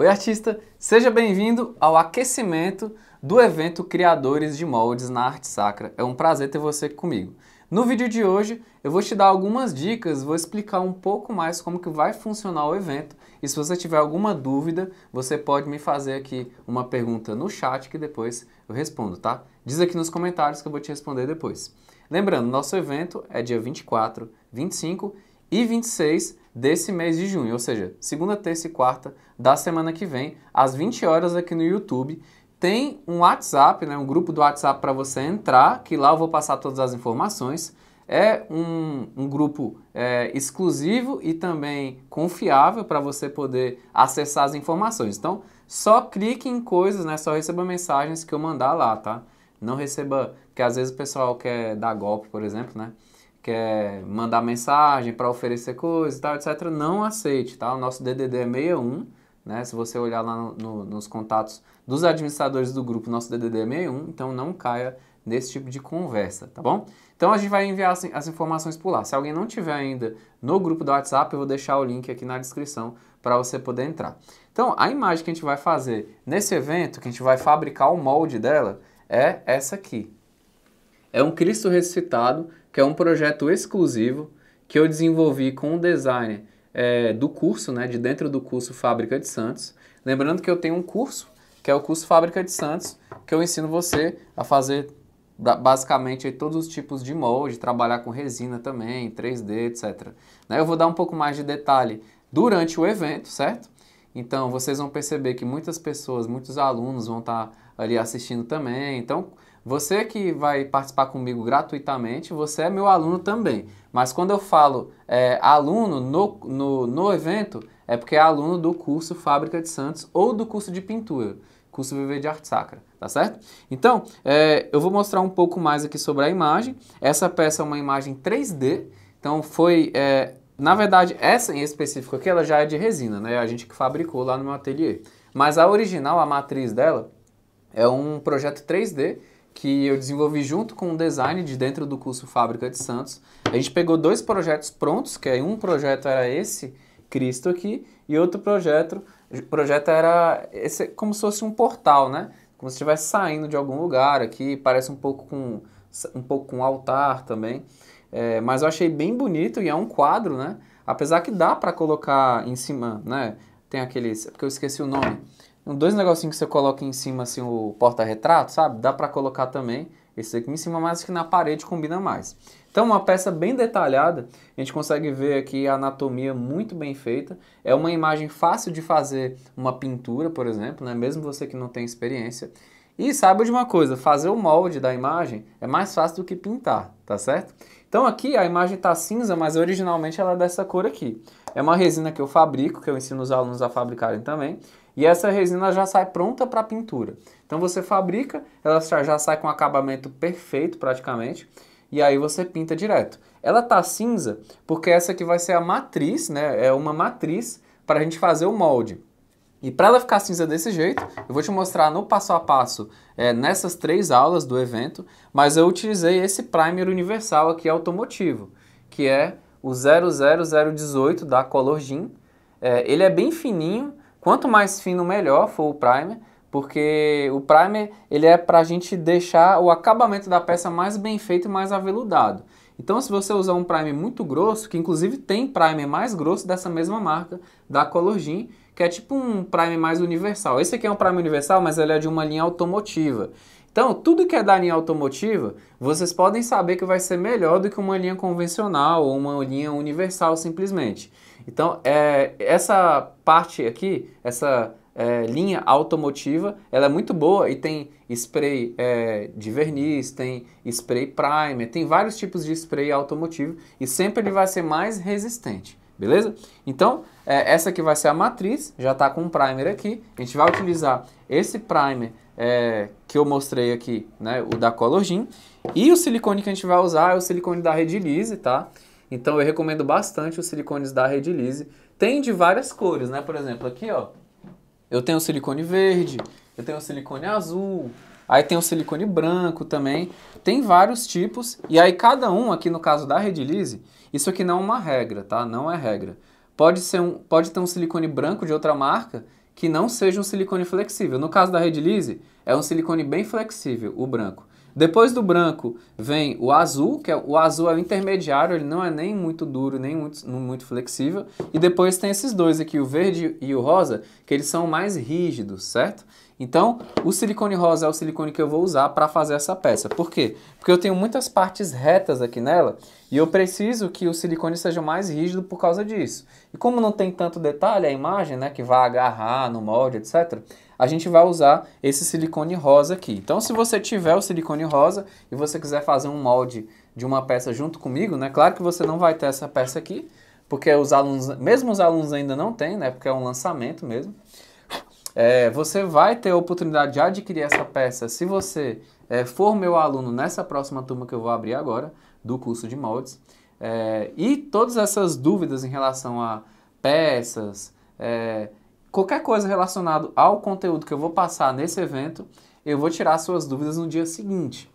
Oi, artista! Seja bem-vindo ao aquecimento do evento Criadores de Moldes na Arte Sacra. É um prazer ter você comigo. No vídeo de hoje, eu vou te dar algumas dicas, vou explicar um pouco mais como que vai funcionar o evento. E se você tiver alguma dúvida, você pode me fazer aqui uma pergunta no chat que depois eu respondo, tá? Diz aqui nos comentários que eu vou te responder depois. Lembrando, nosso evento é dia 24, 25 e 26 desse mês de junho, ou seja, segunda, terça e quarta da semana que vem, às 20 horas aqui no YouTube. Tem um WhatsApp, né, um grupo do WhatsApp para você entrar, que lá eu vou passar todas as informações. É um, um grupo é, exclusivo e também confiável para você poder acessar as informações. Então, só clique em coisas, né? Só receba mensagens que eu mandar lá, tá? Não receba, que às vezes o pessoal quer dar golpe, por exemplo, né? quer mandar mensagem para oferecer coisa e tal, etc., não aceite, tá? O nosso DDD é 61, né? Se você olhar lá no, nos contatos dos administradores do grupo, nosso DDD é 61, então não caia nesse tipo de conversa, tá bom? Então a gente vai enviar as, as informações por lá. Se alguém não tiver ainda no grupo do WhatsApp, eu vou deixar o link aqui na descrição para você poder entrar. Então, a imagem que a gente vai fazer nesse evento, que a gente vai fabricar o molde dela, é essa aqui, é um Cristo ressuscitado, que é um projeto exclusivo que eu desenvolvi com o design é, do curso, né, de dentro do curso Fábrica de Santos. Lembrando que eu tenho um curso, que é o curso Fábrica de Santos, que eu ensino você a fazer basicamente todos os tipos de molde, trabalhar com resina também, 3D, etc. Né, eu vou dar um pouco mais de detalhe durante o evento, certo? Então vocês vão perceber que muitas pessoas, muitos alunos vão estar tá ali assistindo também. Então você que vai participar comigo gratuitamente, você é meu aluno também. Mas quando eu falo é, aluno no, no, no evento, é porque é aluno do curso Fábrica de Santos ou do curso de pintura, curso Viver de Arte Sacra, tá certo? Então, é, eu vou mostrar um pouco mais aqui sobre a imagem. Essa peça é uma imagem 3D, então foi... É, na verdade, essa em específico aqui, ela já é de resina, né? A gente que fabricou lá no meu ateliê. Mas a original, a matriz dela, é um projeto 3D que eu desenvolvi junto com um design de dentro do curso Fábrica de Santos. A gente pegou dois projetos prontos, que é, um projeto era esse, Cristo aqui, e outro projeto, projeto era esse, como se fosse um portal, né? Como se estivesse saindo de algum lugar aqui, parece um pouco com um pouco com altar também. É, mas eu achei bem bonito e é um quadro, né? Apesar que dá para colocar em cima, né? Tem aqueles, é porque eu esqueci o nome dois negocinhos que você coloca em cima, assim, o porta-retrato, sabe? Dá para colocar também esse aqui em cima, mas que na parede combina mais. Então, uma peça bem detalhada, a gente consegue ver aqui a anatomia muito bem feita. É uma imagem fácil de fazer uma pintura, por exemplo, né? mesmo você que não tem experiência. E saiba de uma coisa, fazer o molde da imagem é mais fácil do que pintar, tá certo? Então aqui a imagem está cinza, mas originalmente ela é dessa cor aqui. É uma resina que eu fabrico, que eu ensino os alunos a fabricarem também. E essa resina já sai pronta para pintura. Então você fabrica, ela já sai com um acabamento perfeito praticamente, e aí você pinta direto. Ela tá cinza porque essa aqui vai ser a matriz, né? É uma matriz para a gente fazer o molde. E para ela ficar cinza desse jeito, eu vou te mostrar no passo a passo é, nessas três aulas do evento, mas eu utilizei esse primer universal aqui automotivo, que é o 00018 da Color Gym. É, ele é bem fininho, Quanto mais fino, melhor for o primer, porque o primer ele é para a gente deixar o acabamento da peça mais bem feito e mais aveludado. Então, se você usar um primer muito grosso, que inclusive tem primer mais grosso dessa mesma marca, da Colorgin, que é tipo um primer mais universal. Esse aqui é um primer universal, mas ele é de uma linha automotiva. Então, tudo que é da linha automotiva, vocês podem saber que vai ser melhor do que uma linha convencional ou uma linha universal simplesmente. Então, é, essa parte aqui, essa é, linha automotiva, ela é muito boa e tem spray é, de verniz, tem spray primer, tem vários tipos de spray automotivo e sempre ele vai ser mais resistente, beleza? Então, é, essa aqui vai ser a matriz, já está com o primer aqui, a gente vai utilizar esse primer é, que eu mostrei aqui, né, o da Colorgin, e o silicone que a gente vai usar é o silicone da Redilize, tá? Então eu recomendo bastante os silicones da Red Lise. Tem de várias cores, né? Por exemplo, aqui, ó. Eu tenho silicone verde, eu tenho silicone azul, aí tem o silicone branco também. Tem vários tipos. E aí cada um, aqui no caso da Red Lise, isso aqui não é uma regra, tá? Não é regra. Pode, ser um, pode ter um silicone branco de outra marca que não seja um silicone flexível. No caso da Red Lise, é um silicone bem flexível, o branco. Depois do branco vem o azul, que é, o azul é o intermediário, ele não é nem muito duro, nem muito, muito flexível. E depois tem esses dois aqui, o verde e o rosa, que eles são mais rígidos, certo? Então, o silicone rosa é o silicone que eu vou usar para fazer essa peça. Por quê? Porque eu tenho muitas partes retas aqui nela e eu preciso que o silicone seja mais rígido por causa disso. E como não tem tanto detalhe a imagem, né, que vai agarrar no molde, etc., a gente vai usar esse silicone rosa aqui. Então, se você tiver o silicone rosa e você quiser fazer um molde de uma peça junto comigo, né? Claro que você não vai ter essa peça aqui, porque os alunos, mesmo os alunos ainda não têm, né? Porque é um lançamento mesmo. É, você vai ter a oportunidade de adquirir essa peça se você é, for meu aluno nessa próxima turma que eu vou abrir agora, do curso de moldes. É, e todas essas dúvidas em relação a peças, é, qualquer coisa relacionada ao conteúdo que eu vou passar nesse evento, eu vou tirar suas dúvidas no dia seguinte.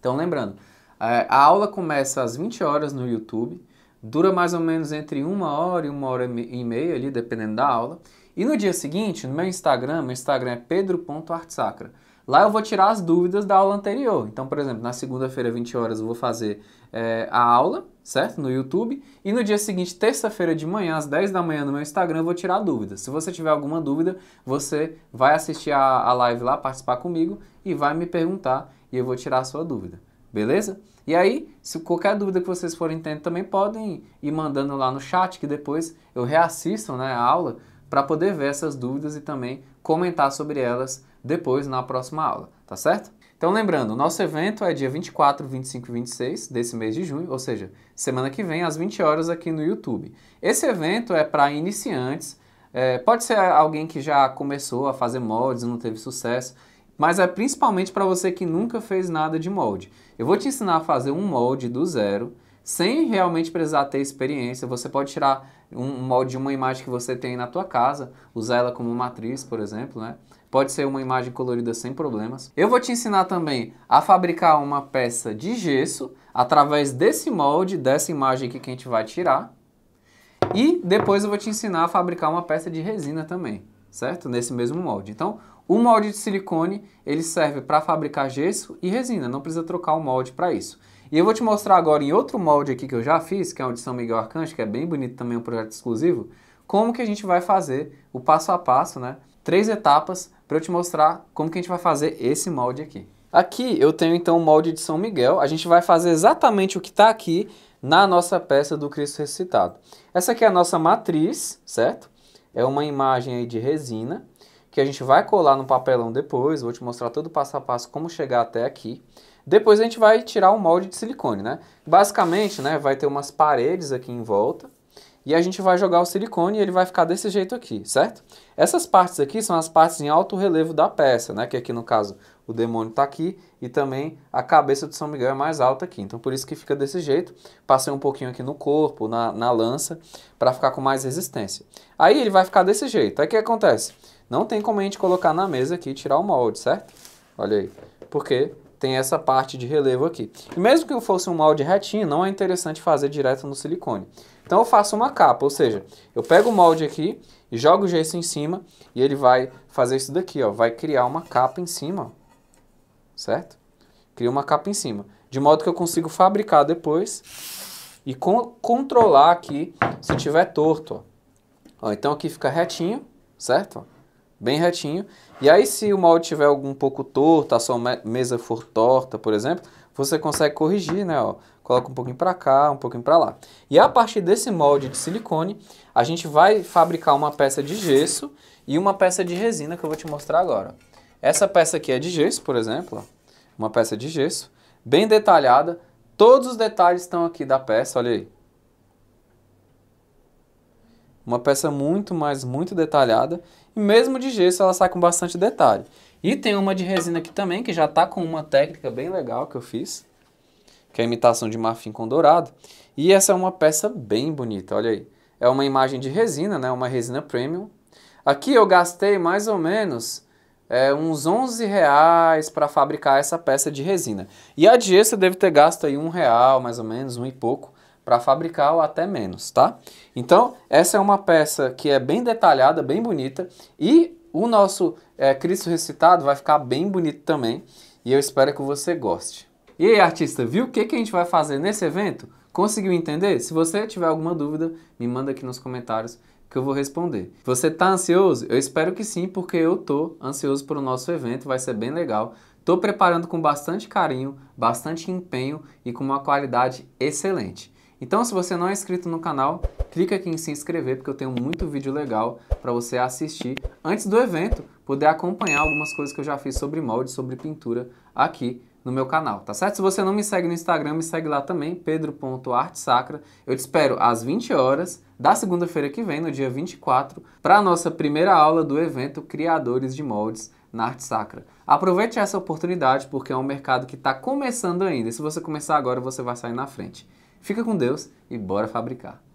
Então, lembrando, é, a aula começa às 20 horas no YouTube, dura mais ou menos entre uma hora e uma hora e meia ali, dependendo da aula. E no dia seguinte, no meu Instagram, meu Instagram é pedro.artsacra. Lá eu vou tirar as dúvidas da aula anterior. Então, por exemplo, na segunda-feira, 20 horas, eu vou fazer é, a aula, certo? No YouTube. E no dia seguinte, terça-feira de manhã, às 10 da manhã, no meu Instagram, eu vou tirar dúvidas. Se você tiver alguma dúvida, você vai assistir a, a live lá, participar comigo e vai me perguntar e eu vou tirar a sua dúvida. Beleza? E aí, se qualquer dúvida que vocês forem tendo, também podem ir mandando lá no chat, que depois eu reassisto né, a aula para poder ver essas dúvidas e também comentar sobre elas depois na próxima aula, tá certo? Então lembrando, nosso evento é dia 24, 25 e 26 desse mês de junho, ou seja, semana que vem às 20 horas aqui no YouTube. Esse evento é para iniciantes, é, pode ser alguém que já começou a fazer moldes e não teve sucesso, mas é principalmente para você que nunca fez nada de molde. Eu vou te ensinar a fazer um molde do zero, sem realmente precisar ter experiência. Você pode tirar um molde de uma imagem que você tem na tua casa, usar ela como matriz, por exemplo, né? Pode ser uma imagem colorida sem problemas. Eu vou te ensinar também a fabricar uma peça de gesso através desse molde, dessa imagem aqui que a gente vai tirar. E depois eu vou te ensinar a fabricar uma peça de resina também, certo? Nesse mesmo molde. Então, o molde de silicone, ele serve para fabricar gesso e resina, não precisa trocar o molde para isso. E eu vou te mostrar agora em outro molde aqui que eu já fiz, que é o de São Miguel Arcanjo, que é bem bonito também, um projeto exclusivo, como que a gente vai fazer o passo a passo, né? Três etapas para eu te mostrar como que a gente vai fazer esse molde aqui. Aqui eu tenho então o molde de São Miguel, a gente vai fazer exatamente o que está aqui na nossa peça do Cristo Ressuscitado. Essa aqui é a nossa matriz, certo? É uma imagem aí de resina, que a gente vai colar no papelão depois, vou te mostrar todo o passo a passo como chegar até aqui. Depois a gente vai tirar o molde de silicone, né? Basicamente, né, vai ter umas paredes aqui em volta e a gente vai jogar o silicone e ele vai ficar desse jeito aqui, certo? Essas partes aqui são as partes em alto relevo da peça, né? Que aqui no caso o demônio está aqui e também a cabeça do São Miguel é mais alta aqui. Então por isso que fica desse jeito. Passei um pouquinho aqui no corpo, na, na lança, para ficar com mais resistência. Aí ele vai ficar desse jeito. Aí o que acontece? Não tem como a gente colocar na mesa aqui e tirar o molde, certo? Olha aí. Porque tem essa parte de relevo aqui. E mesmo que eu fosse um molde retinho, não é interessante fazer direto no silicone. Então eu faço uma capa, ou seja, eu pego o molde aqui e jogo o gesso em cima e ele vai fazer isso daqui, ó, vai criar uma capa em cima, certo? Cria uma capa em cima, de modo que eu consigo fabricar depois e controlar aqui se tiver torto. Ó. Ó, então aqui fica retinho, certo? bem retinho. E aí, se o molde tiver algum pouco torto, a sua mesa for torta, por exemplo, você consegue corrigir, né? Ó, coloca um pouquinho para cá, um pouquinho para lá. E a partir desse molde de silicone, a gente vai fabricar uma peça de gesso e uma peça de resina que eu vou te mostrar agora. Essa peça aqui é de gesso, por exemplo, ó, uma peça de gesso, bem detalhada. Todos os detalhes estão aqui da peça, olha aí. Uma peça muito, mais muito detalhada mesmo de gesso ela sai com bastante detalhe. E tem uma de resina aqui também, que já está com uma técnica bem legal que eu fiz. Que é a imitação de marfim com dourado. E essa é uma peça bem bonita, olha aí. É uma imagem de resina, né? Uma resina premium. Aqui eu gastei mais ou menos é, uns 11 reais para fabricar essa peça de resina. E a de gesso eu devo ter gasto aí um real, mais ou menos, um e pouco para fabricar ou até menos, tá? Então, essa é uma peça que é bem detalhada, bem bonita e o nosso é, Cristo Recitado vai ficar bem bonito também e eu espero que você goste. E aí, artista, viu o que, que a gente vai fazer nesse evento? Conseguiu entender? Se você tiver alguma dúvida, me manda aqui nos comentários que eu vou responder. Você tá ansioso? Eu espero que sim, porque eu tô ansioso para o nosso evento, vai ser bem legal. Tô preparando com bastante carinho, bastante empenho e com uma qualidade excelente. Então, se você não é inscrito no canal, clica aqui em se inscrever, porque eu tenho muito vídeo legal para você assistir antes do evento, poder acompanhar algumas coisas que eu já fiz sobre molde, sobre pintura aqui no meu canal, tá certo? Se você não me segue no Instagram, me segue lá também, pedro.artesacra. Eu te espero às 20 horas da segunda-feira que vem, no dia 24, para a nossa primeira aula do evento Criadores de Moldes na Arte Sacra. Aproveite essa oportunidade porque é um mercado que está começando ainda. E se você começar agora, você vai sair na frente. Fica com Deus e bora fabricar.